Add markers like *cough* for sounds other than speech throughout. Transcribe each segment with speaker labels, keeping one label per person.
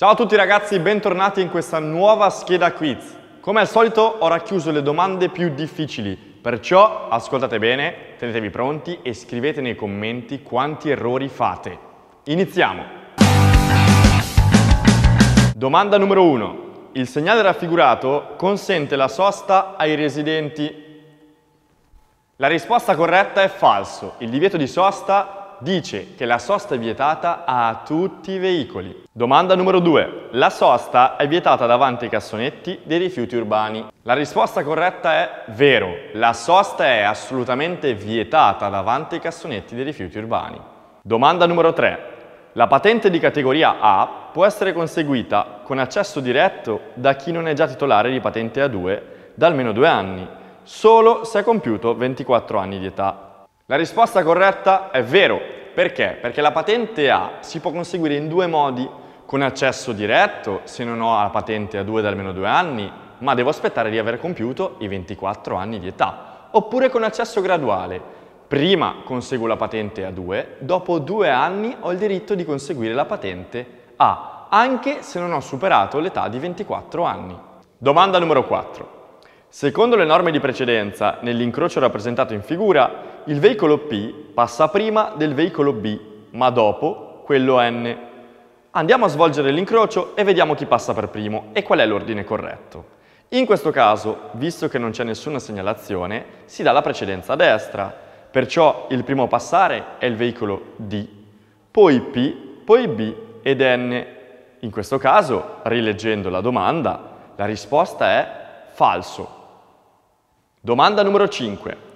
Speaker 1: Ciao a tutti ragazzi, bentornati in questa nuova scheda quiz. Come al solito ho racchiuso le domande più difficili, perciò ascoltate bene, tenetevi pronti e scrivete nei commenti quanti errori fate. Iniziamo! Domanda numero 1. Il segnale raffigurato consente la sosta ai residenti. La risposta corretta è falso. Il divieto di sosta dice che la sosta è vietata a tutti i veicoli. Domanda numero 2. La sosta è vietata davanti ai cassonetti dei rifiuti urbani. La risposta corretta è vero. La sosta è assolutamente vietata davanti ai cassonetti dei rifiuti urbani. Domanda numero 3. La patente di categoria A può essere conseguita con accesso diretto da chi non è già titolare di patente A2 da almeno due anni, solo se ha compiuto 24 anni di età. La risposta corretta è vero. Perché? Perché la patente A si può conseguire in due modi, con accesso diretto, se non ho la patente A2 da almeno due anni, ma devo aspettare di aver compiuto i 24 anni di età, oppure con accesso graduale, prima conseguo la patente A2, dopo due anni ho il diritto di conseguire la patente A, anche se non ho superato l'età di 24 anni. Domanda numero 4. Secondo le norme di precedenza, nell'incrocio rappresentato in figura, il veicolo P passa prima del veicolo B, ma dopo quello N. Andiamo a svolgere l'incrocio e vediamo chi passa per primo e qual è l'ordine corretto. In questo caso, visto che non c'è nessuna segnalazione, si dà la precedenza a destra, perciò il primo a passare è il veicolo D, poi P, poi B ed N. In questo caso, rileggendo la domanda, la risposta è falso. Domanda numero 5.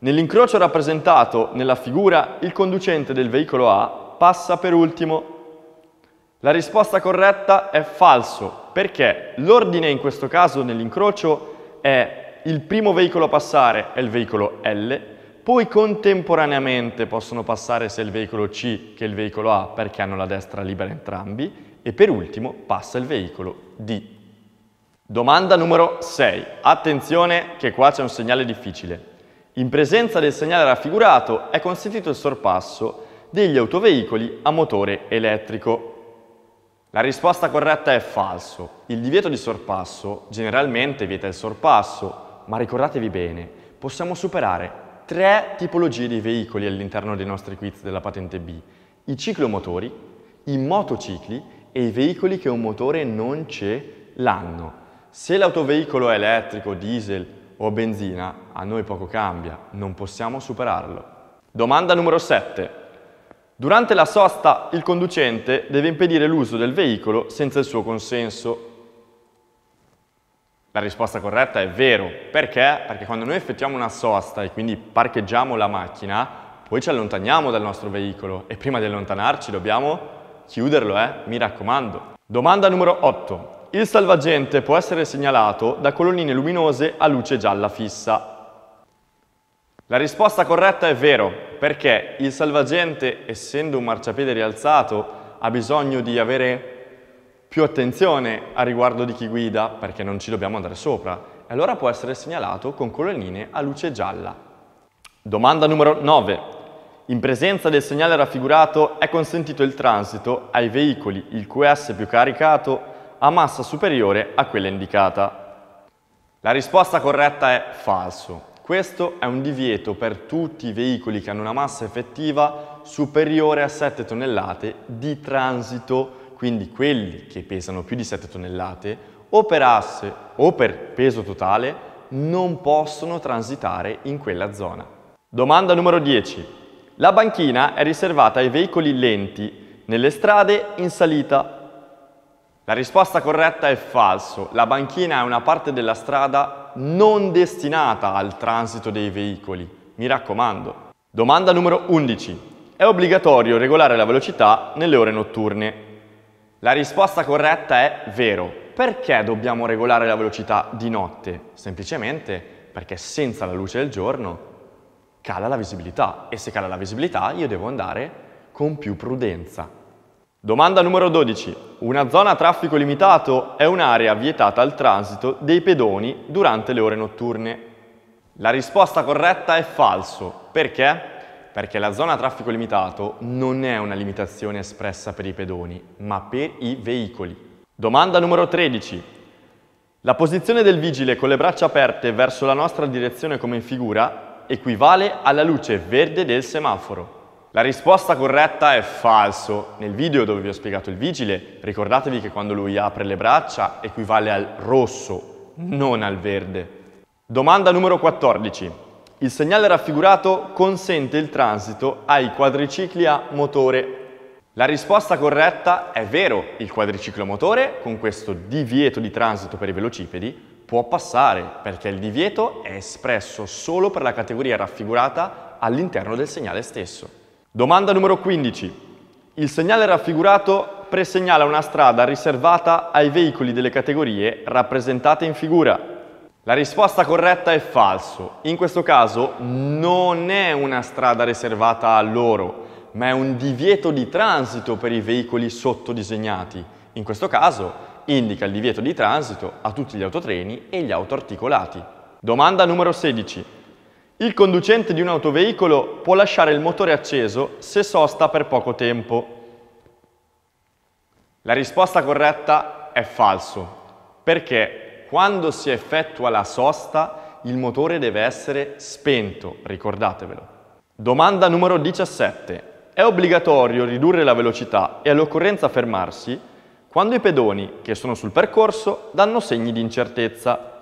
Speaker 1: Nell'incrocio rappresentato nella figura, il conducente del veicolo A passa per ultimo. La risposta corretta è falso, perché l'ordine in questo caso nell'incrocio è il primo veicolo a passare è il veicolo L, poi contemporaneamente possono passare sia il veicolo C che il veicolo A perché hanno la destra libera entrambi e per ultimo passa il veicolo D. Domanda numero 6. Attenzione che qua c'è un segnale difficile. In presenza del segnale raffigurato è consentito il sorpasso degli autoveicoli a motore elettrico. La risposta corretta è falso. Il divieto di sorpasso generalmente vieta il sorpasso, ma ricordatevi bene, possiamo superare tre tipologie di veicoli all'interno dei nostri quiz della patente B. I ciclomotori, i motocicli e i veicoli che un motore non ce l'hanno. Se l'autoveicolo è elettrico, diesel o benzina, a noi poco cambia, non possiamo superarlo. Domanda numero 7. Durante la sosta il conducente deve impedire l'uso del veicolo senza il suo consenso. La risposta corretta è vero. Perché? Perché quando noi effettuiamo una sosta e quindi parcheggiamo la macchina, poi ci allontaniamo dal nostro veicolo e prima di allontanarci dobbiamo chiuderlo, eh? Mi raccomando. Domanda numero 8. Il salvagente può essere segnalato da colonnine luminose a luce gialla fissa. La risposta corretta è vero, perché il salvagente, essendo un marciapiede rialzato, ha bisogno di avere più attenzione a riguardo di chi guida, perché non ci dobbiamo andare sopra, e allora può essere segnalato con colonnine a luce gialla. Domanda numero 9. In presenza del segnale raffigurato è consentito il transito ai veicoli il QS più caricato a massa superiore a quella indicata. La risposta corretta è falso. Questo è un divieto per tutti i veicoli che hanno una massa effettiva superiore a 7 tonnellate di transito, quindi quelli che pesano più di 7 tonnellate o per asse o per peso totale non possono transitare in quella zona. Domanda numero 10. La banchina è riservata ai veicoli lenti nelle strade in salita la risposta corretta è falso. La banchina è una parte della strada non destinata al transito dei veicoli. Mi raccomando. Domanda numero 11. È obbligatorio regolare la velocità nelle ore notturne. La risposta corretta è vero. Perché dobbiamo regolare la velocità di notte? Semplicemente perché senza la luce del giorno cala la visibilità e se cala la visibilità io devo andare con più prudenza. Domanda numero 12. Una zona a traffico limitato è un'area vietata al transito dei pedoni durante le ore notturne. La risposta corretta è falso. Perché? Perché la zona a traffico limitato non è una limitazione espressa per i pedoni, ma per i veicoli. Domanda numero 13. La posizione del vigile con le braccia aperte verso la nostra direzione come in figura equivale alla luce verde del semaforo. La risposta corretta è falso. Nel video dove vi ho spiegato il vigile, ricordatevi che quando lui apre le braccia equivale al rosso, non al verde. Domanda numero 14. Il segnale raffigurato consente il transito ai quadricicli a motore la risposta corretta è vero, il quadriciclo motore con questo divieto di transito per i velocipedi può passare perché il divieto è espresso solo per la categoria raffigurata all'interno del segnale stesso. Domanda numero 15. Il segnale raffigurato presegnala una strada riservata ai veicoli delle categorie rappresentate in figura. La risposta corretta è falso. In questo caso non è una strada riservata a loro, ma è un divieto di transito per i veicoli sottodisegnati. In questo caso indica il divieto di transito a tutti gli autotreni e gli autoarticolati. Domanda numero 16. Il conducente di un autoveicolo può lasciare il motore acceso se sosta per poco tempo. La risposta corretta è falso, perché quando si effettua la sosta il motore deve essere spento, ricordatevelo. Domanda numero 17. È obbligatorio ridurre la velocità e all'occorrenza fermarsi quando i pedoni, che sono sul percorso, danno segni di incertezza?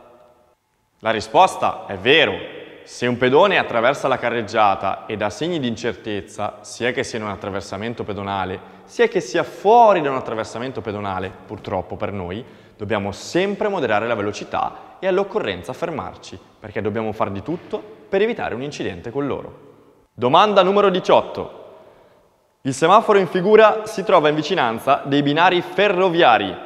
Speaker 1: La risposta è vero, se un pedone attraversa la carreggiata e dà segni di incertezza, sia che sia in un attraversamento pedonale, sia che sia fuori da un attraversamento pedonale, purtroppo per noi, dobbiamo sempre moderare la velocità e all'occorrenza fermarci, perché dobbiamo far di tutto per evitare un incidente con loro. Domanda numero 18. Il semaforo in figura si trova in vicinanza dei binari ferroviari.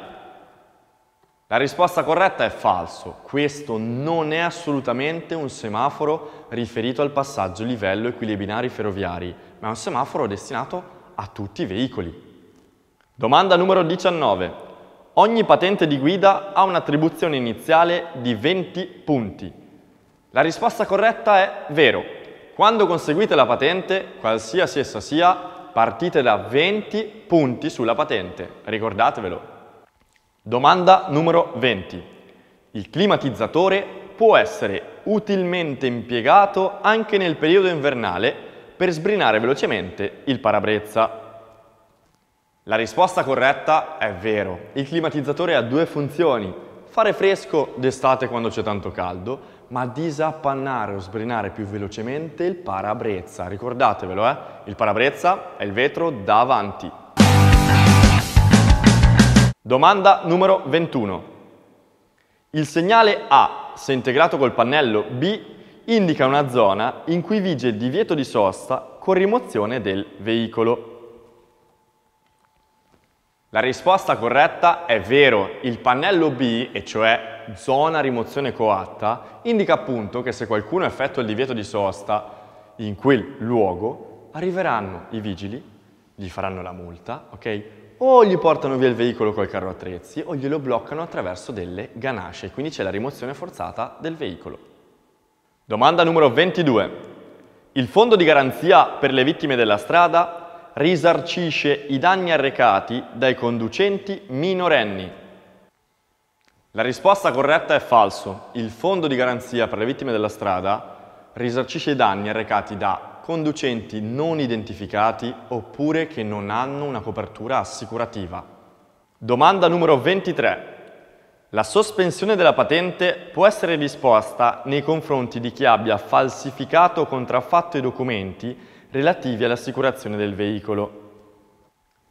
Speaker 1: La risposta corretta è falso. Questo non è assolutamente un semaforo riferito al passaggio livello equilibri binari ferroviari, ma è un semaforo destinato a tutti i veicoli. Domanda numero 19. Ogni patente di guida ha un'attribuzione iniziale di 20 punti. La risposta corretta è vero. Quando conseguite la patente, qualsiasi essa sia, partite da 20 punti sulla patente. Ricordatevelo. Domanda numero 20. Il climatizzatore può essere utilmente impiegato anche nel periodo invernale per sbrinare velocemente il parabrezza. La risposta corretta è vero. Il climatizzatore ha due funzioni. Fare fresco d'estate quando c'è tanto caldo, ma disappannare o sbrinare più velocemente il parabrezza. Ricordatevelo, eh? Il parabrezza è il vetro davanti, Domanda numero 21. Il segnale A, se integrato col pannello B, indica una zona in cui vige il divieto di sosta con rimozione del veicolo. La risposta corretta è vero, il pannello B, e cioè zona rimozione coatta, indica appunto che se qualcuno effettua il divieto di sosta in quel luogo, arriveranno i vigili, gli faranno la multa, ok? o gli portano via il veicolo col carro attrezzi o glielo bloccano attraverso delle ganasce, quindi c'è la rimozione forzata del veicolo. Domanda numero 22. Il fondo di garanzia per le vittime della strada risarcisce i danni arrecati dai conducenti minorenni. La risposta corretta è falso. Il fondo di garanzia per le vittime della strada risarcisce i danni arrecati da conducenti non identificati oppure che non hanno una copertura assicurativa. Domanda numero 23. La sospensione della patente può essere disposta nei confronti di chi abbia falsificato o contraffatto i documenti relativi all'assicurazione del veicolo.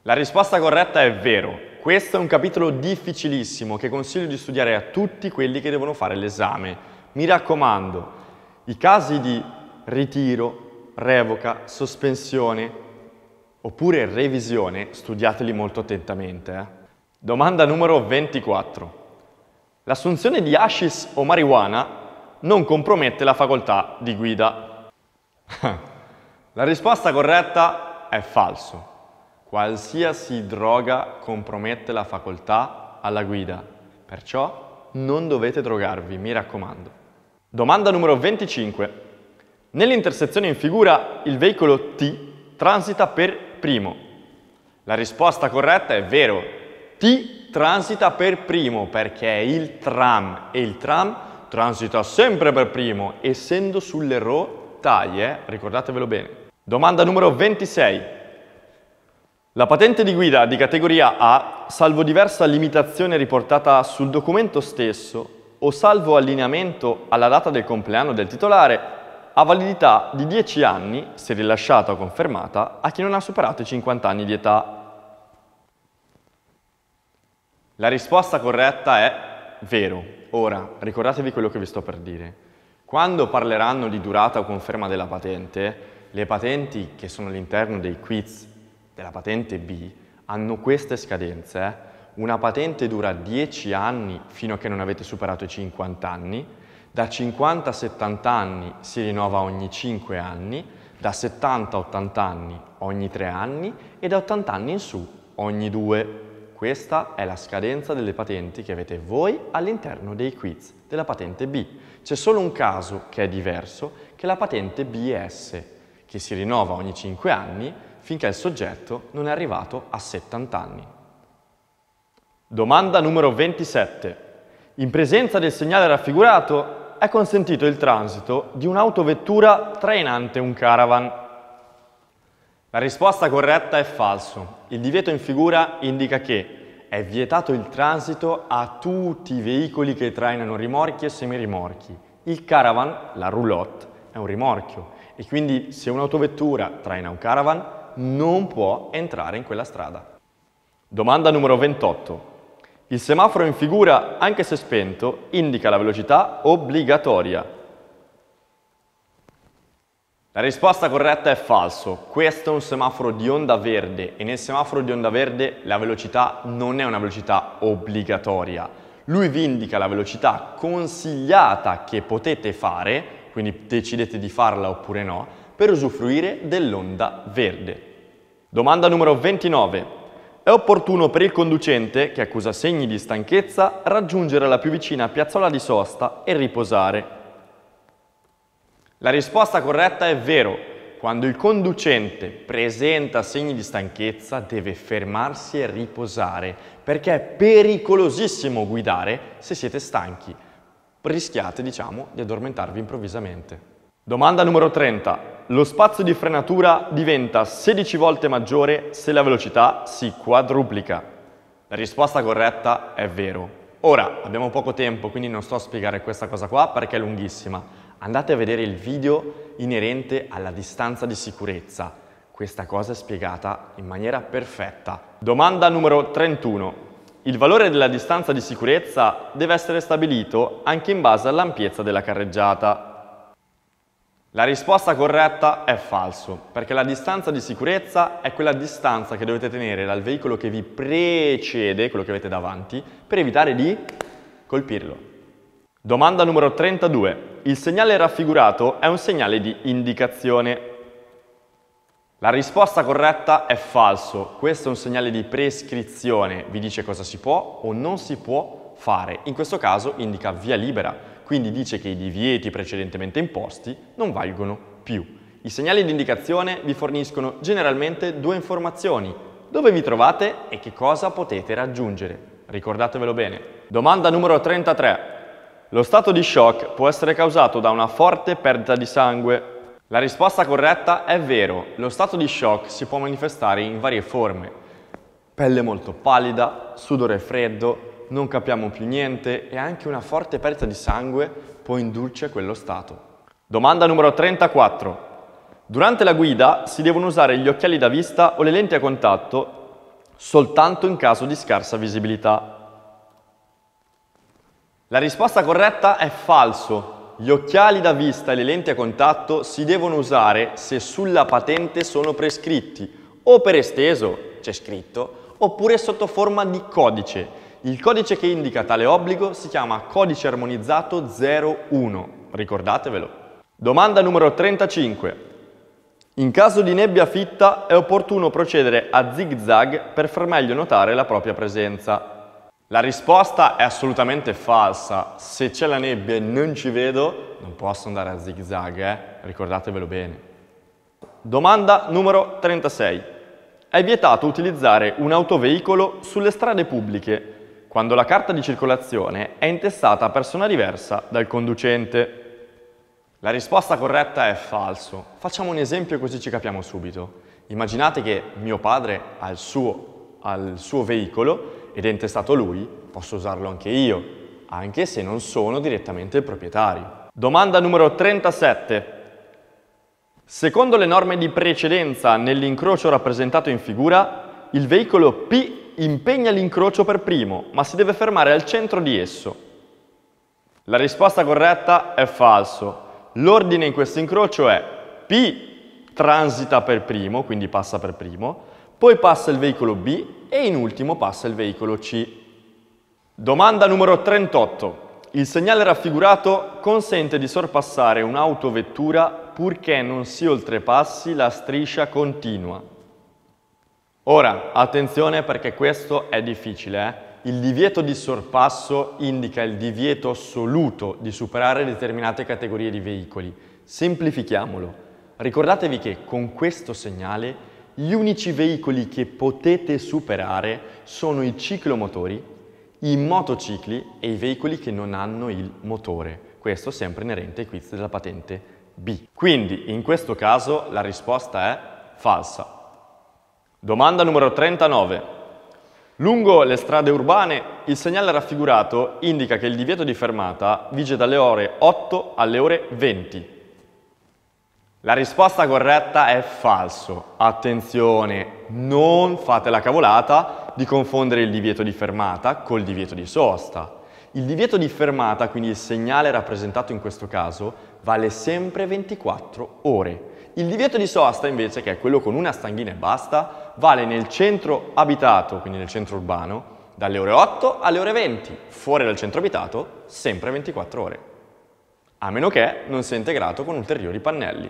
Speaker 1: La risposta corretta è vero. Questo è un capitolo difficilissimo che consiglio di studiare a tutti quelli che devono fare l'esame. Mi raccomando, i casi di ritiro, revoca, sospensione oppure revisione, studiateli molto attentamente. Eh. Domanda numero 24. L'assunzione di hashish o marijuana non compromette la facoltà di guida. *laughs* la risposta corretta è falso. Qualsiasi droga compromette la facoltà alla guida, perciò non dovete drogarvi, mi raccomando. Domanda numero 25. Nell'intersezione in figura il veicolo T transita per primo. La risposta corretta è vero, T transita per primo perché è il tram e il tram transita sempre per primo essendo sulle rotaie, ricordatevelo bene. Domanda numero 26. La patente di guida di categoria A, salvo diversa limitazione riportata sul documento stesso o salvo allineamento alla data del compleanno del titolare, ha validità di 10 anni, se rilasciata o confermata, a chi non ha superato i 50 anni di età. La risposta corretta è vero. Ora, ricordatevi quello che vi sto per dire. Quando parleranno di durata o conferma della patente, le patenti che sono all'interno dei quiz della patente B hanno queste scadenze. Eh. Una patente dura 10 anni fino a che non avete superato i 50 anni, da 50 a 70 anni si rinnova ogni 5 anni, da 70 a 80 anni ogni 3 anni e da 80 anni in su ogni 2. Questa è la scadenza delle patenti che avete voi all'interno dei quiz della patente B. C'è solo un caso che è diverso, che è la patente BS, che si rinnova ogni 5 anni finché il soggetto non è arrivato a 70 anni. Domanda numero 27. In presenza del segnale raffigurato è consentito il transito di un'autovettura trainante un caravan. La risposta corretta è falso. Il divieto in figura indica che è vietato il transito a tutti i veicoli che trainano rimorchi e semirimorchi. Il caravan, la roulotte, è un rimorchio e quindi se un'autovettura traina un caravan non può entrare in quella strada. Domanda numero 28. Il semaforo in figura, anche se spento, indica la velocità obbligatoria. La risposta corretta è falso. Questo è un semaforo di onda verde e nel semaforo di onda verde la velocità non è una velocità obbligatoria. Lui vi indica la velocità consigliata che potete fare, quindi decidete di farla oppure no, per usufruire dell'onda verde. Domanda numero 29. È opportuno per il conducente, che accusa segni di stanchezza, raggiungere la più vicina piazzola di sosta e riposare. La risposta corretta è vero. Quando il conducente presenta segni di stanchezza deve fermarsi e riposare, perché è pericolosissimo guidare se siete stanchi. Rischiate, diciamo, di addormentarvi improvvisamente. Domanda numero 30 lo spazio di frenatura diventa 16 volte maggiore se la velocità si quadruplica. La risposta corretta è vero. Ora, abbiamo poco tempo, quindi non sto a spiegare questa cosa qua perché è lunghissima. Andate a vedere il video inerente alla distanza di sicurezza. Questa cosa è spiegata in maniera perfetta. Domanda numero 31. Il valore della distanza di sicurezza deve essere stabilito anche in base all'ampiezza della carreggiata. La risposta corretta è falso, perché la distanza di sicurezza è quella distanza che dovete tenere dal veicolo che vi precede, quello che avete davanti, per evitare di colpirlo. Domanda numero 32. Il segnale raffigurato è un segnale di indicazione. La risposta corretta è falso. Questo è un segnale di prescrizione, vi dice cosa si può o non si può fare. In questo caso indica via libera quindi dice che i divieti precedentemente imposti non valgono più. I segnali di indicazione vi forniscono generalmente due informazioni, dove vi trovate e che cosa potete raggiungere. Ricordatevelo bene. Domanda numero 33. Lo stato di shock può essere causato da una forte perdita di sangue. La risposta corretta è vero, lo stato di shock si può manifestare in varie forme. Pelle molto pallida, sudore freddo, non capiamo più niente e anche una forte perdita di sangue può indurci a quello stato. Domanda numero 34. Durante la guida si devono usare gli occhiali da vista o le lenti a contatto soltanto in caso di scarsa visibilità. La risposta corretta è falso, gli occhiali da vista e le lenti a contatto si devono usare se sulla patente sono prescritti o per esteso, c'è scritto, oppure sotto forma di codice, il codice che indica tale obbligo si chiama Codice Armonizzato 01, ricordatevelo. Domanda numero 35. In caso di nebbia fitta è opportuno procedere a zigzag per far meglio notare la propria presenza. La risposta è assolutamente falsa. Se c'è la nebbia e non ci vedo, non posso andare a zigzag, eh? ricordatevelo bene. Domanda numero 36. È vietato utilizzare un autoveicolo sulle strade pubbliche quando la carta di circolazione è intestata a persona diversa dal conducente. La risposta corretta è falso. Facciamo un esempio così ci capiamo subito. Immaginate che mio padre ha il suo, ha il suo veicolo ed è intestato lui, posso usarlo anche io, anche se non sono direttamente il proprietario. Domanda numero 37. Secondo le norme di precedenza nell'incrocio rappresentato in figura, il veicolo P impegna l'incrocio per primo, ma si deve fermare al centro di esso. La risposta corretta è falso. L'ordine in questo incrocio è P transita per primo, quindi passa per primo, poi passa il veicolo B e in ultimo passa il veicolo C. Domanda numero 38. Il segnale raffigurato consente di sorpassare un'autovettura purché non si oltrepassi la striscia continua. Ora, attenzione perché questo è difficile, eh? Il divieto di sorpasso indica il divieto assoluto di superare determinate categorie di veicoli. Semplifichiamolo. Ricordatevi che con questo segnale gli unici veicoli che potete superare sono i ciclomotori, i motocicli e i veicoli che non hanno il motore. Questo sempre inerente ai quiz della patente B. Quindi in questo caso la risposta è falsa. Domanda numero 39. Lungo le strade urbane il segnale raffigurato indica che il divieto di fermata vige dalle ore 8 alle ore 20. La risposta corretta è falso. Attenzione, non fate la cavolata di confondere il divieto di fermata col divieto di sosta. Il divieto di fermata, quindi il segnale rappresentato in questo caso, vale sempre 24 ore. Il divieto di sosta invece, che è quello con una stanghina e basta, vale nel centro abitato, quindi nel centro urbano, dalle ore 8 alle ore 20, fuori dal centro abitato, sempre 24 ore. A meno che non sia integrato con ulteriori pannelli.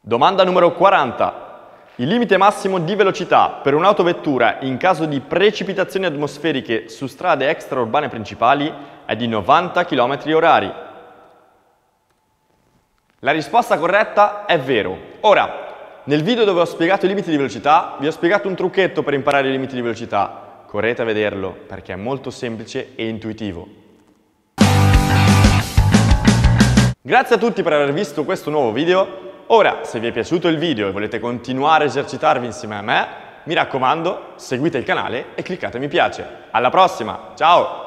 Speaker 1: Domanda numero 40. Il limite massimo di velocità per un'autovettura in caso di precipitazioni atmosferiche su strade extraurbane principali è di 90 km h la risposta corretta è vero. Ora, nel video dove ho spiegato i limiti di velocità, vi ho spiegato un trucchetto per imparare i limiti di velocità. Correte a vederlo perché è molto semplice e intuitivo. Grazie a tutti per aver visto questo nuovo video. Ora, se vi è piaciuto il video e volete continuare a esercitarvi insieme a me, mi raccomando, seguite il canale e cliccate mi piace. Alla prossima, ciao!